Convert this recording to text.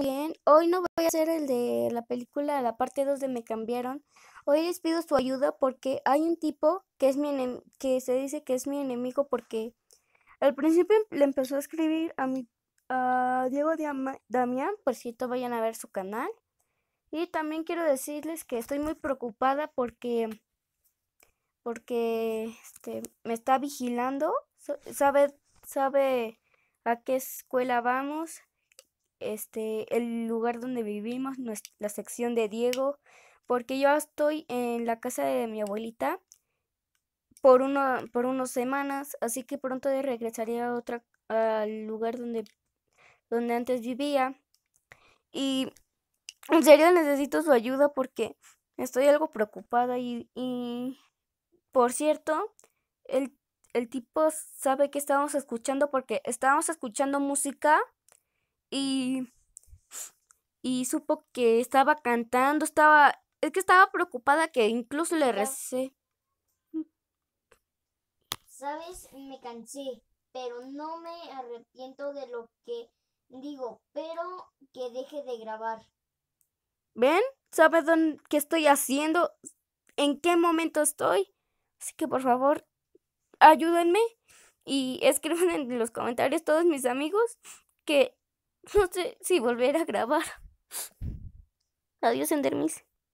bien. Hoy no voy a hacer el de la película, la parte 2 de Me cambiaron. Hoy les pido su ayuda porque hay un tipo que es mi que se dice que es mi enemigo porque al principio em-, le empezó a escribir a mi a Diego Damián, por cierto, vayan a ver su canal. Y también quiero decirles que estoy muy preocupada porque porque este me está vigilando, sabe sabe a qué escuela vamos este, el lugar donde vivimos, la sección de Diego, porque yo estoy en la casa de mi abuelita por, uno, por unas semanas, así que pronto regresaré a otra, al lugar donde, donde antes vivía. Y en serio necesito su ayuda porque estoy algo preocupada y, y por cierto, el, el tipo sabe que estábamos escuchando porque estábamos escuchando música y, y supo que estaba cantando, estaba, es que estaba preocupada que incluso le recé. Mm. Sabes, me cansé, pero no me arrepiento de lo que digo, pero que deje de grabar. ¿Ven? ¿Sabes dónde, qué estoy haciendo? ¿En qué momento estoy? Así que por favor, ayúdenme y escriban en los comentarios todos mis amigos que No sé si volver a grabar. Adiós, Endermis.